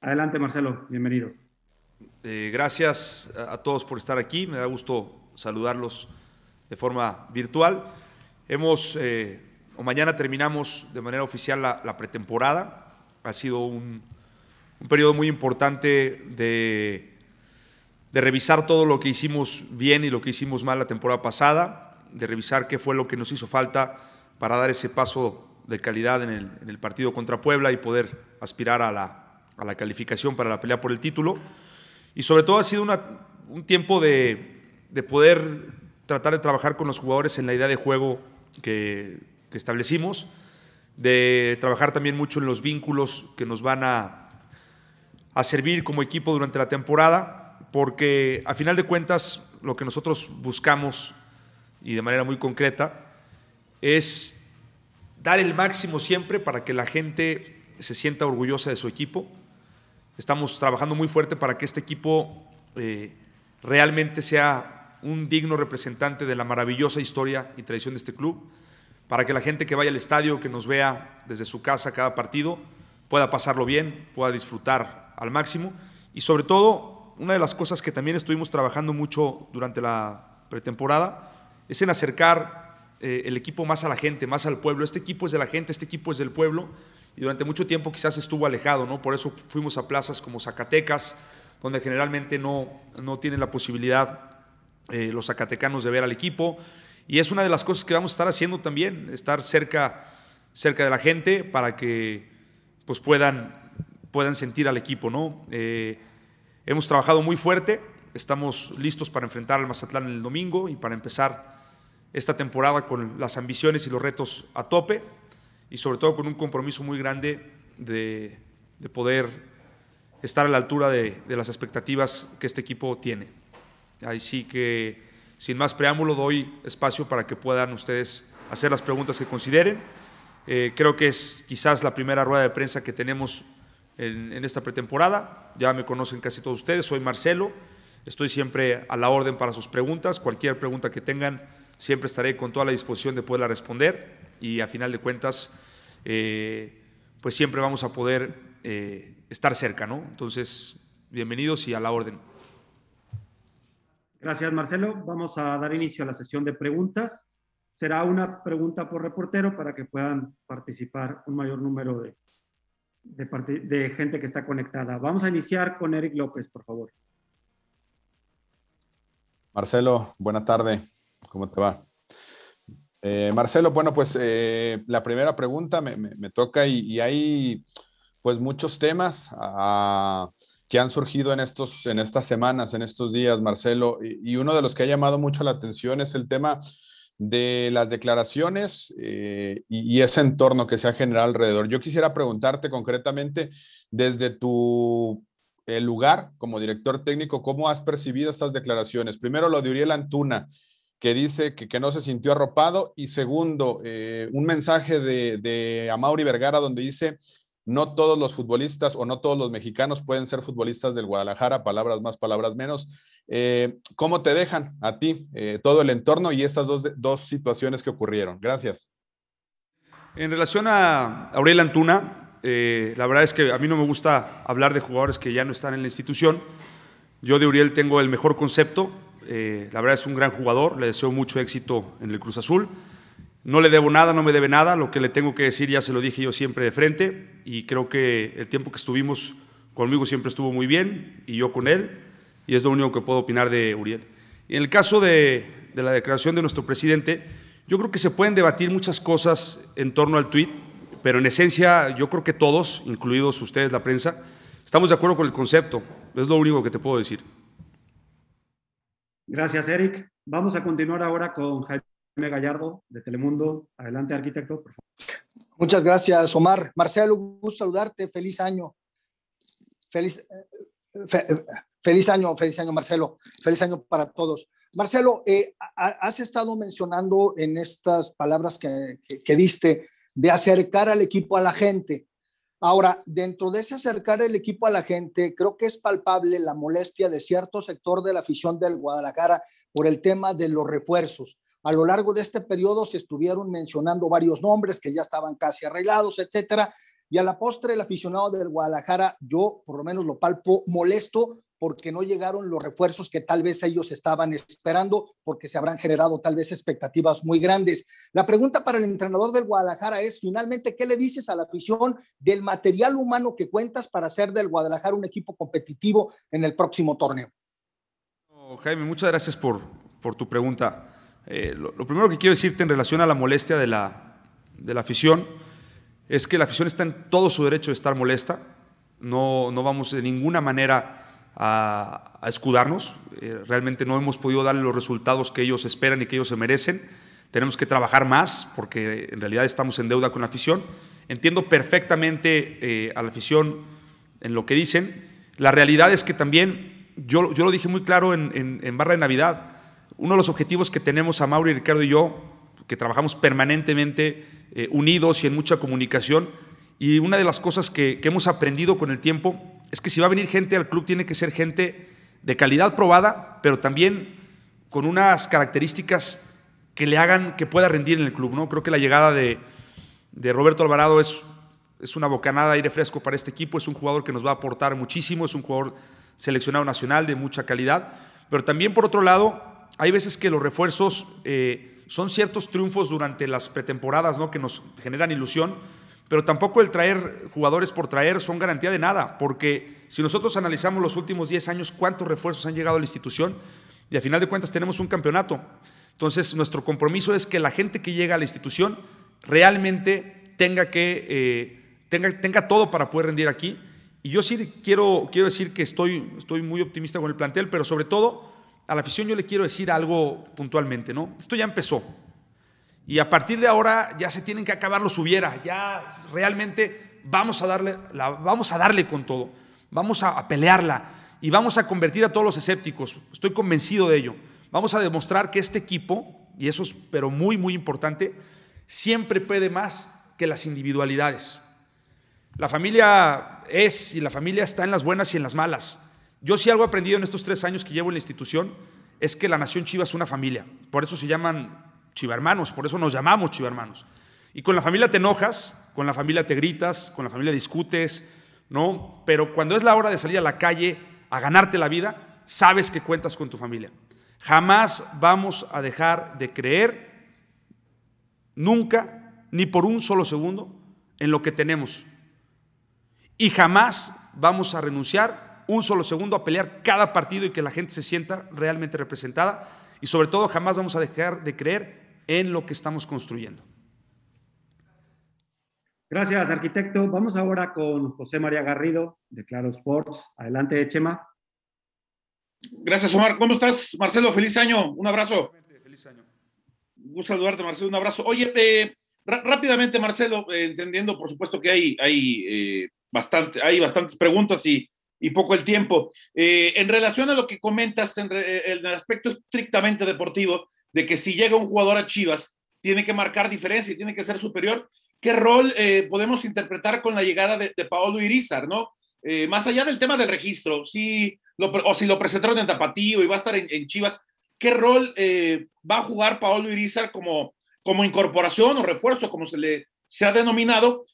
Adelante, Marcelo, bienvenido. Eh, gracias a todos por estar aquí, me da gusto saludarlos de forma virtual. Hemos, eh, o mañana terminamos de manera oficial la, pretemporada, ha sido un, periodo muy importante de, de, revisar todo lo que hicimos bien y lo que hicimos mal la temporada pasada, de revisar qué fue lo que nos hizo falta para dar ese paso de calidad en el partido contra Puebla y poder aspirar a la, a la calificación para la pelea por el título. Y sobre todo ha sido un tiempo de, poder tratar de trabajar con los jugadores en la idea de juego que, establecimos, de trabajar también mucho en los vínculos que nos van a servir como equipo durante la temporada, porque a final de cuentas lo que nosotros buscamos y de manera muy concreta es dar el máximo siempre para que la gente se sienta orgullosa de su equipo, Estamos trabajando muy fuerte para que este equipo eh, realmente sea un digno representante de la maravillosa historia y tradición de este club, para que la gente que vaya al estadio, que nos vea desde su casa cada partido, pueda pasarlo bien, pueda disfrutar al máximo. Y sobre todo, una de las cosas que también estuvimos trabajando mucho durante la pretemporada es en acercar eh, el equipo más a la gente, más al pueblo. Este equipo es de la gente, este equipo es del pueblo. Y durante mucho tiempo quizás estuvo alejado, ¿no? Por eso fuimos a plazas como Zacatecas, donde generalmente no, tienen la posibilidad eh, los zacatecanos de ver al equipo. Y es una de las cosas que vamos a estar haciendo también, estar cerca, cerca de la gente para que pues puedan, puedan sentir al equipo, ¿no? Eh, hemos trabajado muy fuerte, estamos listos para enfrentar al Mazatlán el domingo y para empezar esta temporada con las ambiciones y los retos a tope y sobre todo con un compromiso muy grande de, de poder estar a la altura de, de, las expectativas que este equipo tiene. Ahí sí que, sin más preámbulo, doy espacio para que puedan ustedes hacer las preguntas que consideren. Eh, creo que es quizás la primera rueda de prensa que tenemos en, en esta pretemporada. Ya me conocen casi todos ustedes. Soy Marcelo. Estoy siempre a la orden para sus preguntas. Cualquier pregunta que tengan, Siempre estaré con toda la disposición de poderla responder y a final de cuentas, eh, pues siempre vamos a poder eh, estar cerca, ¿no? Entonces, bienvenidos y a la orden. Gracias, Marcelo. Vamos a dar inicio a la sesión de preguntas. Será una pregunta por reportero para que puedan participar un mayor número de, gente que está conectada. Vamos a iniciar con Eric López, por favor. Marcelo, buena tarde. ¿Cómo te va? Eh, Marcelo, bueno, pues eh, la primera pregunta me, toca y, hay pues muchos temas ah, que han surgido en, estos, en estas semanas, en estos días, Marcelo, y, uno de los que ha llamado mucho la atención es el tema de las declaraciones eh, y, y, ese entorno que se ha generado alrededor. Yo quisiera preguntarte concretamente desde tu lugar como director técnico, ¿cómo has percibido estas declaraciones? Primero lo de Uriel Antuna que dice que, no se sintió arropado. Y segundo, eh, un mensaje de, de Amauri Vergara donde dice, no todos los futbolistas o no todos los mexicanos pueden ser futbolistas del Guadalajara, palabras más, palabras menos. Eh, ¿Cómo te dejan a ti eh, todo el entorno y estas dos, dos situaciones que ocurrieron? Gracias. En relación a Aurel Antuna, la verdad es que a mí no me gusta hablar de jugadores que ya no están en la institución. Yo de Uriel tengo el mejor concepto, eh, la verdad es un gran jugador, le deseo mucho éxito en el Cruz Azul. No le debo nada, no me debe nada, lo que le tengo que decir ya se lo dije yo siempre de frente y creo que el tiempo que estuvimos conmigo siempre estuvo muy bien y yo con él y es lo único que puedo opinar de Uriel. en el caso de, de la declaración de nuestro presidente, yo creo que se pueden debatir muchas cosas en torno al tuit, pero en esencia yo creo que todos, incluidos ustedes, la prensa, estamos de acuerdo con el concepto, es lo único que te puedo decir. Gracias, Eric. Vamos a continuar ahora con Jaime Gallardo de Telemundo. Adelante, arquitecto, Muchas gracias, Omar. Marcelo, gusto saludarte. Feliz año. Feliz, eh, feliz año, feliz año, Marcelo. Feliz año para todos. Marcelo, eh, has estado mencionando en estas palabras que diste de acercar al equipo a la gente. Ahora, dentro de ese acercar el equipo a la gente, creo que es palpable la molestia de cierto sector de la afición del Guadalajara por el tema de los refuerzos. A lo largo de este periodo se estuvieron mencionando varios nombres que ya estaban casi arreglados, etcétera. Y a la postre, el aficionado del Guadalajara, yo por lo menos lo palpo molesto porque no llegaron los refuerzos que tal vez ellos estaban esperando, porque se habrán generado tal vez expectativas muy grandes. La pregunta para el entrenador del Guadalajara es, finalmente, ¿qué le dices a la afición del material humano que cuentas para hacer del Guadalajara un equipo competitivo en el próximo torneo? Jaime, muchas gracias por, por tu pregunta. Eh, lo, primero que quiero decirte en relación a la molestia de la, de la afición es que la afición está en todo su derecho de estar molesta. No, no vamos de ninguna manera a, escudarnos. Eh, realmente no hemos podido darle los resultados que ellos esperan y que ellos se merecen. Tenemos que trabajar más porque eh, en realidad estamos en deuda con la afición. Entiendo perfectamente eh, a la afición en lo que dicen. La realidad es que también, yo, yo lo dije muy claro en, Barra de Navidad, uno de los objetivos que tenemos a Mauro y Ricardo y yo, que trabajamos permanentemente unidos y en mucha comunicación, y una de las cosas que hemos aprendido con el tiempo es que si va a venir gente al club, tiene que ser gente de calidad probada, pero también con unas características que le hagan que pueda rendir en el club. ¿no? Creo que la llegada de, Roberto Alvarado es, es una bocanada de aire fresco para este equipo, es un jugador que nos va a aportar muchísimo, es un jugador seleccionado nacional de mucha calidad, pero también por otro lado, hay veces que los refuerzos eh, son ciertos triunfos durante las pretemporadas ¿no? que nos generan ilusión, pero tampoco el traer jugadores por traer son garantía de nada, porque si nosotros analizamos los últimos 10 años, cuántos refuerzos han llegado a la institución, y a final de cuentas tenemos un campeonato. Entonces, nuestro compromiso es que la gente que llega a la institución realmente tenga, que, eh, tenga, tenga todo para poder rendir aquí. Y yo sí quiero, quiero decir que estoy, estoy muy optimista con el plantel, pero sobre todo a la afición yo le quiero decir algo puntualmente. ¿no? Esto ya empezó. Y a partir de ahora ya se tienen que acabar los hubiera, ya realmente vamos a darle, vamos a darle con todo, vamos a, pelearla y vamos a convertir a todos los escépticos, estoy convencido de ello. Vamos a demostrar que este equipo, y eso es pero muy, muy importante, siempre puede más que las individualidades. La familia es y la familia está en las buenas y en las malas. Yo sí algo he aprendido en estos tres años que llevo en la institución es que la Nación Chiva es una familia. Por eso se llaman hermanos, por eso nos llamamos hermanos. Y con la familia te enojas, con la familia te gritas, con la familia discutes, ¿no? Pero cuando es la hora de salir a la calle a ganarte la vida, sabes que cuentas con tu familia. Jamás vamos a dejar de creer, nunca, ni por un solo segundo, en lo que tenemos. Y jamás vamos a renunciar un solo segundo a pelear cada partido y que la gente se sienta realmente representada. Y sobre todo, jamás vamos a dejar de creer en lo que estamos construyendo. Gracias, arquitecto. Vamos ahora con José María Garrido, de Claro Sports. Adelante, Chema. Gracias, Omar. ¿Cómo estás, Marcelo? Feliz año. Un abrazo. Feliz año. Un gusto saludarte, Marcelo. Un abrazo. Oye, eh, rápidamente, Marcelo, eh, entendiendo, por supuesto, que hay, hay, eh, bastante, hay bastantes preguntas y, poco el tiempo. en relación a lo que comentas en el aspecto estrictamente deportivo, de que si llega un jugador a Chivas, tiene que marcar diferencia y tiene que ser superior. ¿Qué rol eh, podemos interpretar con la llegada de, Paolo Irizar, no? Eh, más allá del tema del registro, si o si lo presentaron en Tapatío y va a estar en, Chivas, ¿qué rol eh, va a jugar Paolo Irizar como, como incorporación o refuerzo, como se le se ha denominado,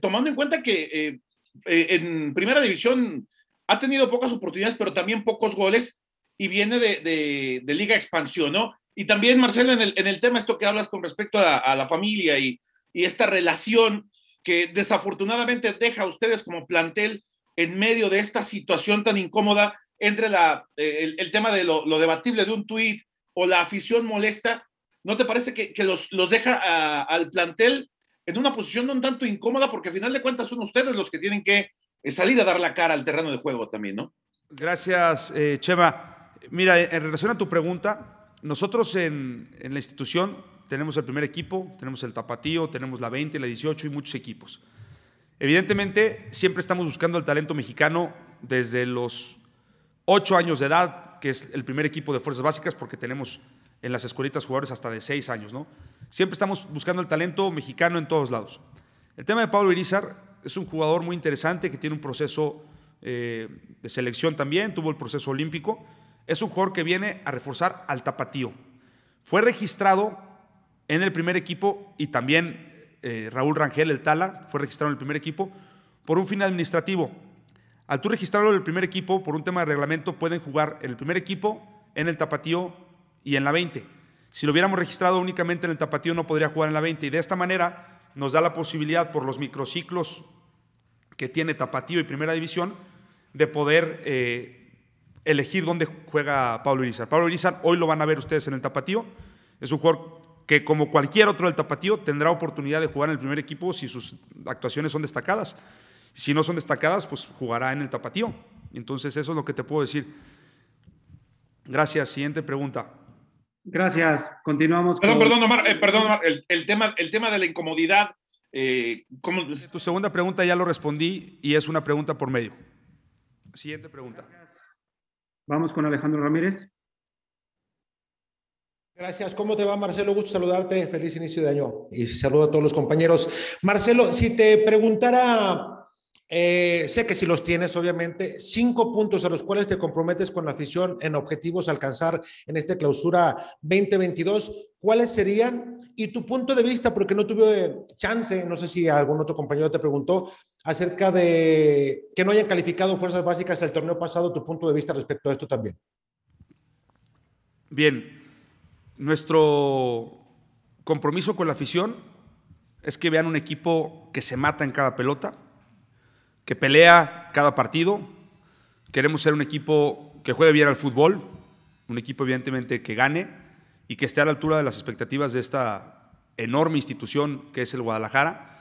tomando en cuenta que en primera división ha tenido pocas oportunidades, pero también pocos goles y viene de, de, de Liga Expansión, ¿no? Y también, Marcelo, en el, en el, tema esto que hablas con respecto a, la familia y, esta relación que desafortunadamente deja a ustedes como plantel en medio de esta situación tan incómoda entre eh, el, tema de lo, debatible de un tuit o la afición molesta, ¿no te parece que, los, los, deja al plantel en una posición no un tanto incómoda? Porque al final de cuentas son ustedes los que tienen que salir a dar la cara al terreno de juego también, ¿no? Gracias, eh, Chema. Mira, en relación a tu pregunta, nosotros en, la institución tenemos el primer equipo, tenemos el tapatío, tenemos la 20, la 18 y muchos equipos. Evidentemente, siempre estamos buscando el talento mexicano desde los 8 años de edad, que es el primer equipo de fuerzas básicas, porque tenemos en las escuelitas jugadores hasta de 6 años, ¿no? Siempre estamos buscando el talento mexicano en todos lados. El tema de Pablo Irizar es un jugador muy interesante que tiene un proceso eh, de selección también, tuvo el proceso olímpico es un jugador que viene a reforzar al tapatío. Fue registrado en el primer equipo y también eh, Raúl Rangel, el Tala, fue registrado en el primer equipo por un fin administrativo. Al tú registrarlo en el primer equipo, por un tema de reglamento, pueden jugar en el primer equipo, en el tapatío y en la 20. Si lo hubiéramos registrado únicamente en el tapatío, no podría jugar en la 20. Y de esta manera nos da la posibilidad, por los microciclos que tiene tapatío y primera división, de poder eh, elegir dónde juega Pablo Irizar. Pablo Irizar hoy lo van a ver ustedes en el Tapatío. Es un jugador que como cualquier otro del Tapatío tendrá oportunidad de jugar en el primer equipo si sus actuaciones son destacadas. Si no son destacadas, pues jugará en el Tapatío. Entonces eso es lo que te puedo decir. Gracias. Siguiente pregunta. Gracias. Continuamos. Perdón, perdón, Omar. Eh, perdón, El, tema, el tema de la incomodidad. Eh, tu segunda pregunta ya lo respondí y es una pregunta por medio. Siguiente pregunta. Vamos con Alejandro Ramírez. Gracias. ¿Cómo te va, Marcelo? Gusto saludarte. Feliz inicio de año y saludo a todos los compañeros. Marcelo, si te preguntara, eh, sé que si los tienes, obviamente, cinco puntos a los cuales te comprometes con la afición en objetivos a alcanzar en esta clausura 2022, ¿cuáles serían? Y tu punto de vista, porque no tuve chance, no sé si algún otro compañero te preguntó, acerca de que no hayan calificado fuerzas básicas el torneo pasado, tu punto de vista respecto a esto también. Bien, nuestro compromiso con la afición es que vean un equipo que se mata en cada pelota, que pelea cada partido. Queremos ser un equipo que juegue bien al fútbol, un equipo evidentemente que gane y que esté a la altura de las expectativas de esta enorme institución que es el Guadalajara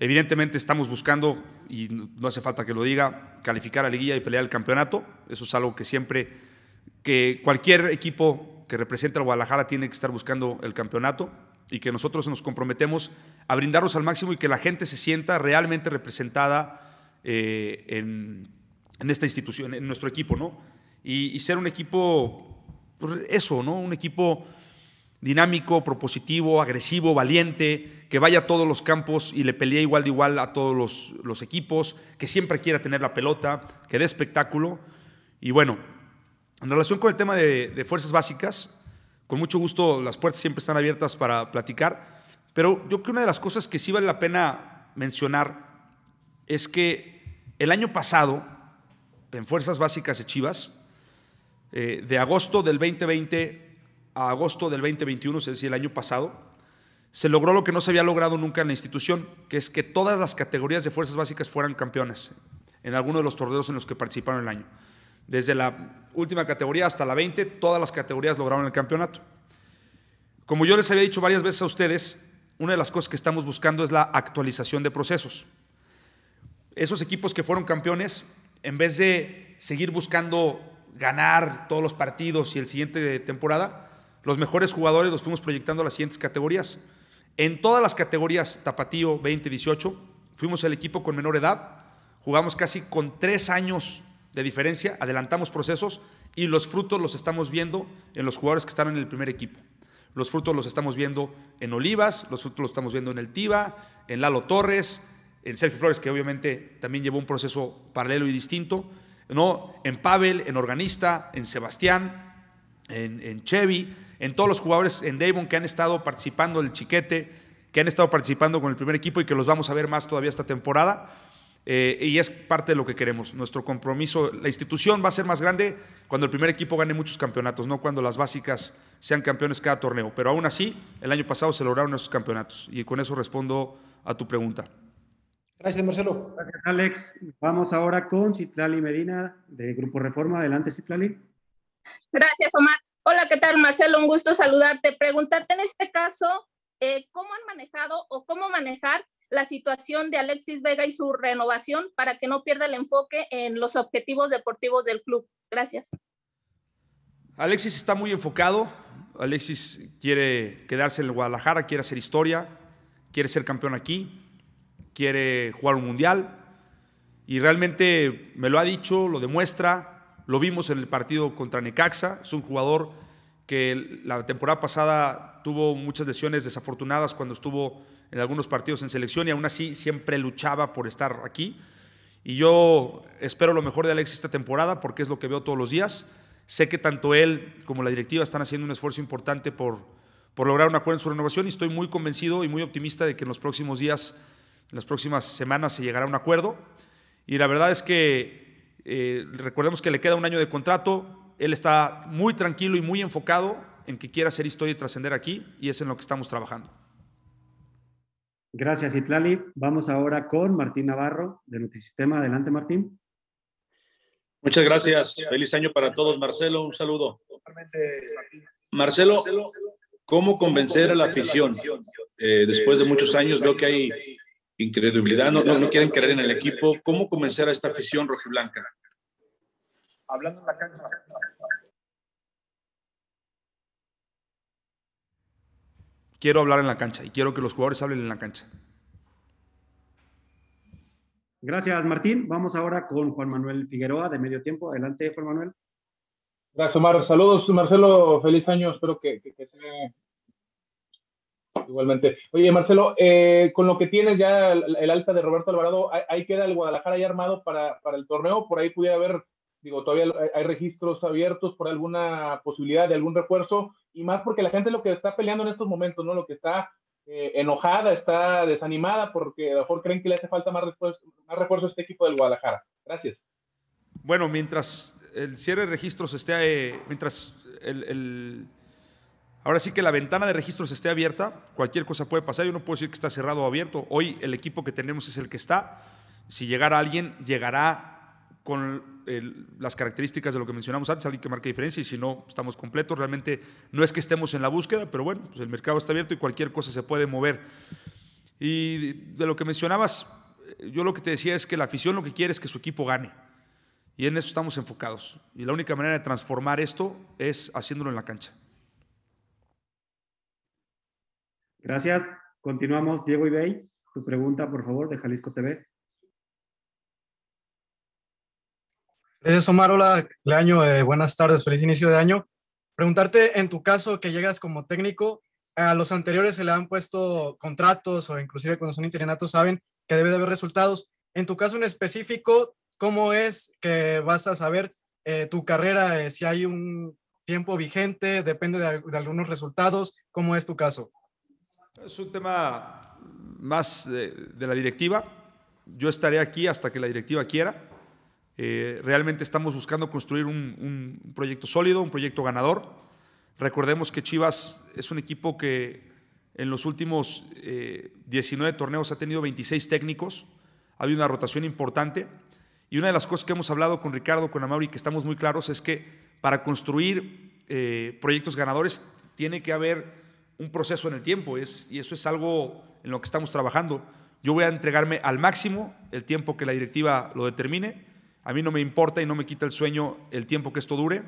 Evidentemente estamos buscando, y no hace falta que lo diga, calificar a liguilla y pelear el campeonato. Eso es algo que siempre, que cualquier equipo que representa a Guadalajara tiene que estar buscando el campeonato y que nosotros nos comprometemos a brindarnos al máximo y que la gente se sienta realmente representada eh, en, esta institución, en nuestro equipo, ¿no? Y, y ser un equipo, pues, eso, ¿no? Un equipo dinámico, propositivo, agresivo, valiente, que vaya a todos los campos y le pelee igual de igual a todos los, equipos, que siempre quiera tener la pelota, que dé espectáculo. Y bueno, en relación con el tema de, fuerzas básicas, con mucho gusto las puertas siempre están abiertas para platicar, pero yo creo que una de las cosas que sí vale la pena mencionar es que el año pasado, en fuerzas básicas de Chivas, eh, de agosto del 2020 a agosto del 2021, es decir, el año pasado, se logró lo que no se había logrado nunca en la institución, que es que todas las categorías de fuerzas básicas fueran campeones en alguno de los torneos en los que participaron el año. Desde la última categoría hasta la 20, todas las categorías lograron el campeonato. Como yo les había dicho varias veces a ustedes, una de las cosas que estamos buscando es la actualización de procesos. Esos equipos que fueron campeones, en vez de seguir buscando ganar todos los partidos y el siguiente temporada, los mejores jugadores los fuimos proyectando a las siguientes categorías. En todas las categorías, Tapatío 20, 18, fuimos el equipo con menor edad, jugamos casi con tres años de diferencia, adelantamos procesos y los frutos los estamos viendo en los jugadores que están en el primer equipo. Los frutos los estamos viendo en Olivas, los frutos los estamos viendo en el Tiva, en Lalo Torres, en Sergio Flores, que obviamente también llevó un proceso paralelo y distinto, ¿no? en Pavel, en Organista, en Sebastián, en, en Chevy en todos los jugadores en Devon que han estado participando el chiquete, que han estado participando con el primer equipo y que los vamos a ver más todavía esta temporada. Eh, y es parte de lo que queremos. Nuestro compromiso, la institución va a ser más grande cuando el primer equipo gane muchos campeonatos, no cuando las básicas sean campeones cada torneo. Pero aún así, el año pasado se lograron esos campeonatos. Y con eso respondo a tu pregunta. Gracias, Marcelo. Gracias, Alex. Vamos ahora con Citlali Medina, de Grupo Reforma. Adelante, Citlali. Gracias, Omar. Hola, ¿qué tal, Marcelo? Un gusto saludarte. Preguntarte en este caso, eh, ¿cómo han manejado o cómo manejar la situación de Alexis Vega y su renovación para que no pierda el enfoque en los objetivos deportivos del club? Gracias. Alexis está muy enfocado. Alexis quiere quedarse en Guadalajara, quiere hacer historia, quiere ser campeón aquí, quiere jugar un mundial. Y realmente me lo ha dicho, lo demuestra, lo vimos en el partido contra Necaxa, es un jugador que la temporada pasada tuvo muchas lesiones desafortunadas cuando estuvo en algunos partidos en selección y aún así siempre luchaba por estar aquí. Y yo espero lo mejor de Alexis esta temporada porque es lo que veo todos los días. Sé que tanto él como la directiva están haciendo un esfuerzo importante por, por lograr un acuerdo en su renovación y estoy muy convencido y muy optimista de que en los próximos días, en las próximas semanas se llegará a un acuerdo. Y la verdad es que eh, recordemos que le queda un año de contrato, él está muy tranquilo y muy enfocado en que quiera hacer historia y trascender aquí, y es en lo que estamos trabajando. Gracias, Itlali. Vamos ahora con Martín Navarro de Notisistema. Adelante, Martín. Muchas gracias. Feliz año para todos, Marcelo. Un saludo. Marcelo, ¿cómo convencer a la afición? Eh, después de muchos años veo que hay incredulidad no, no, no, quieren creer en el equipo. ¿Cómo convencer a esta afición rojiblanca? hablando en la cancha. Quiero hablar en la cancha y quiero que los jugadores hablen en la cancha. Gracias, Martín. Vamos ahora con Juan Manuel Figueroa de Medio Tiempo. Adelante, Juan Manuel. Gracias, Omar. Saludos, Marcelo. Feliz año. Espero que, Igualmente. Oye, Marcelo, eh, con lo que tienes ya el, alta de Roberto Alvarado, ahí queda el Guadalajara ya armado para, para, el torneo. Por ahí pudiera haber Digo, todavía hay registros abiertos por alguna posibilidad de algún refuerzo y más porque la gente lo que está peleando en estos momentos, ¿no? Lo que está eh, enojada, está desanimada porque a lo mejor creen que le hace falta más refuerzo, a este equipo del Guadalajara. Gracias. Bueno, mientras el cierre de registros esté, eh, mientras el, ahora sí que la ventana de registros esté abierta, cualquier cosa puede pasar. Yo no puedo decir que está cerrado o abierto. Hoy el equipo que tenemos es el que está. Si llegara alguien, llegará con, las características de lo que mencionamos antes, alguien que marque diferencia y si no, estamos completos. Realmente no es que estemos en la búsqueda, pero bueno, pues, el mercado está abierto y cualquier cosa se puede mover. Y de lo que mencionabas, eh, yo lo que te decía es que la afición lo que quiere es que su equipo gane. Y en eso estamos enfocados. Y la única manera de transformar esto es haciéndolo en la cancha. Gracias. Continuamos. Diego Ibey, tu pregunta, por favor, de Jalisco TV. Gracias, Omar. Hola, Leaño. Eh, buenas tardes, feliz inicio de año. Preguntarte, en tu caso que llegas como técnico, a los anteriores se le han puesto contratos o inclusive cuando son interinatos saben que debe de haber resultados. En tu caso en específico, ¿cómo es que vas a saber eh, tu carrera, eh, si hay un tiempo vigente, depende de, algunos resultados? ¿Cómo es tu caso? Es un tema más de la directiva. Yo estaré aquí hasta que la directiva quiera eh, realmente estamos buscando construir un, proyecto sólido, un proyecto ganador. Recordemos que Chivas es un equipo que en los últimos 19 eh, torneos ha tenido 26 técnicos, ha habido una rotación importante y una de las cosas que hemos hablado con Ricardo, con Amauri, que estamos muy claros es que para construir eh, proyectos ganadores tiene que haber un proceso en el tiempo y eso es algo en lo que estamos trabajando. Yo voy a entregarme al máximo el tiempo que la directiva lo determine a mí no me importa y no me quita el sueño el tiempo que esto dure,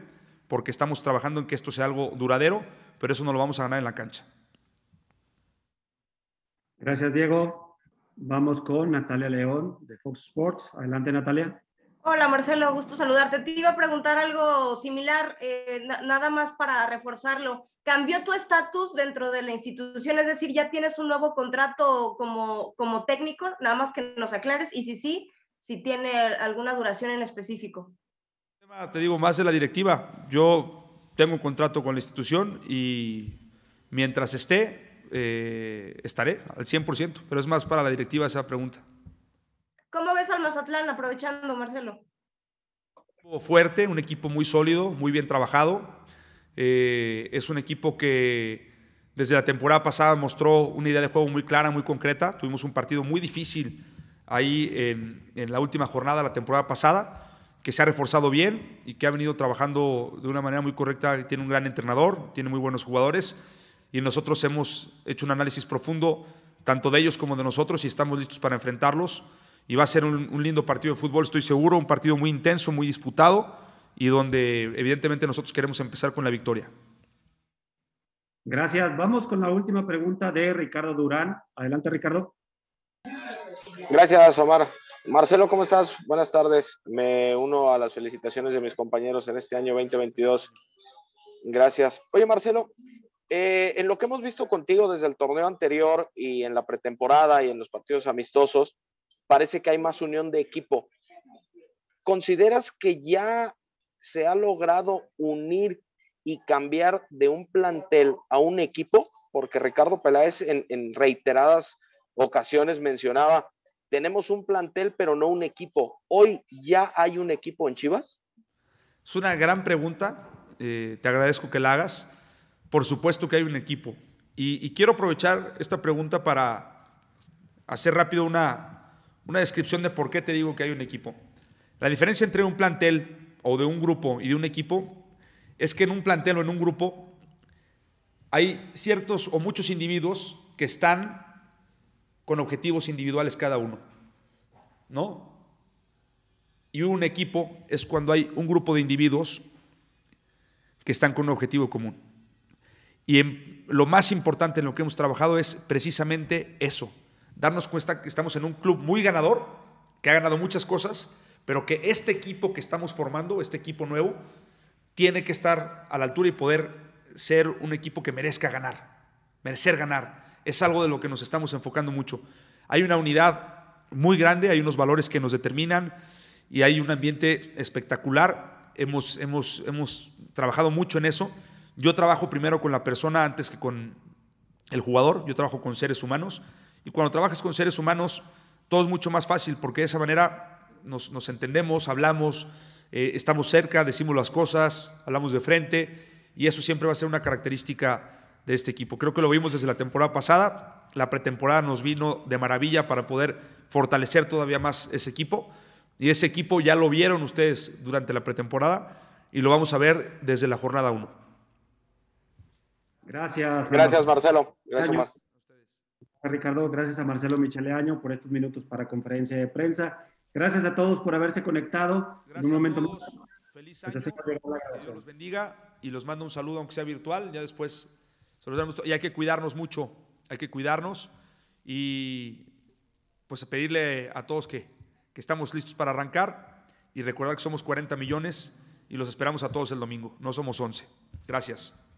porque estamos trabajando en que esto sea algo duradero, pero eso no lo vamos a ganar en la cancha. Gracias, Diego. Vamos con Natalia León de Fox Sports. Adelante, Natalia. Hola Marcelo, gusto saludarte. Te iba a preguntar algo similar, eh, nada más para reforzarlo. ¿Cambió tu estatus dentro de la institución? Es decir, ¿ya tienes un nuevo contrato como, como técnico? Nada más que nos aclares. Y si sí, si tiene alguna duración en específico. Te digo, más de la directiva. Yo tengo un contrato con la institución y mientras esté, eh, estaré al 100%, pero es más para la directiva esa pregunta. ¿Cómo ves al Mazatlán aprovechando, Marcelo? Fuerte, un equipo muy sólido, muy bien trabajado. Eh, es un equipo que desde la temporada pasada mostró una idea de juego muy clara, muy concreta. Tuvimos un partido muy difícil ahí en, la última jornada, la temporada pasada, que se ha reforzado bien y que ha venido trabajando de una manera muy correcta, tiene un gran entrenador, tiene muy buenos jugadores y nosotros hemos hecho un análisis profundo tanto de ellos como de nosotros y estamos listos para enfrentarlos y va a ser un lindo partido de fútbol, estoy seguro, un partido muy intenso, muy disputado y donde evidentemente nosotros queremos empezar con la victoria. Gracias. Vamos con la última pregunta de Ricardo Durán. Adelante, Ricardo. Gracias, Omar. Marcelo, ¿cómo estás? Buenas tardes. Me uno a las felicitaciones de mis compañeros en este año 2022. Gracias. Oye, Marcelo, eh, en lo que hemos visto contigo desde el torneo anterior y en la pretemporada y en los partidos amistosos, parece que hay más unión de equipo. ¿Consideras que ya se ha logrado unir y cambiar de un plantel a un equipo? Porque Ricardo Peláez en, en reiteradas ocasiones mencionaba, tenemos un plantel, pero no un equipo. ¿Hoy ya hay un equipo en Chivas? Es una gran pregunta, eh, te agradezco que la hagas. Por supuesto que hay un equipo. Y, quiero aprovechar esta pregunta para hacer rápido una, una descripción de por qué te digo que hay un equipo. La diferencia entre un plantel o de un grupo y de un equipo es que en un plantel o en un grupo hay ciertos o muchos individuos que están con objetivos individuales cada uno. ¿No? Y un equipo es cuando hay un grupo de individuos que están con un objetivo común. Y lo más importante en lo que hemos trabajado es precisamente eso, darnos cuenta que estamos en un club muy ganador, que ha ganado muchas cosas, pero que este equipo que estamos formando, este equipo nuevo, tiene que estar a la altura y poder ser un equipo que merezca ganar, merecer ganar, es algo de lo que nos estamos enfocando mucho. Hay una unidad muy grande, hay unos valores que nos determinan y hay un ambiente espectacular. Hemos, hemos, hemos trabajado mucho en eso. Yo trabajo primero con la persona antes que con el jugador, yo trabajo con seres humanos y cuando trabajas con seres humanos todo es mucho más fácil porque de esa manera nos, entendemos, hablamos, eh, estamos cerca, decimos las cosas, hablamos de frente y eso siempre va a ser una característica de este equipo. Creo que lo vimos desde la temporada pasada. La pretemporada nos vino de maravilla para poder fortalecer todavía más ese equipo. Y ese equipo ya lo vieron ustedes durante la pretemporada y lo vamos a ver desde la jornada 1. Gracias. Gracias, Marcelo. Gracias, Ricardo, gracias a Marcelo Micheleaño por estos minutos para conferencia de prensa. Gracias a todos por haberse conectado. un momento Feliz pues, año. los bendiga y los mando un saludo, aunque sea virtual. Ya después y hay que cuidarnos mucho, hay que cuidarnos y pues pedirle a todos que, que estamos listos para arrancar y recordar que somos 40 millones y los esperamos a todos el domingo, no somos 11. Gracias.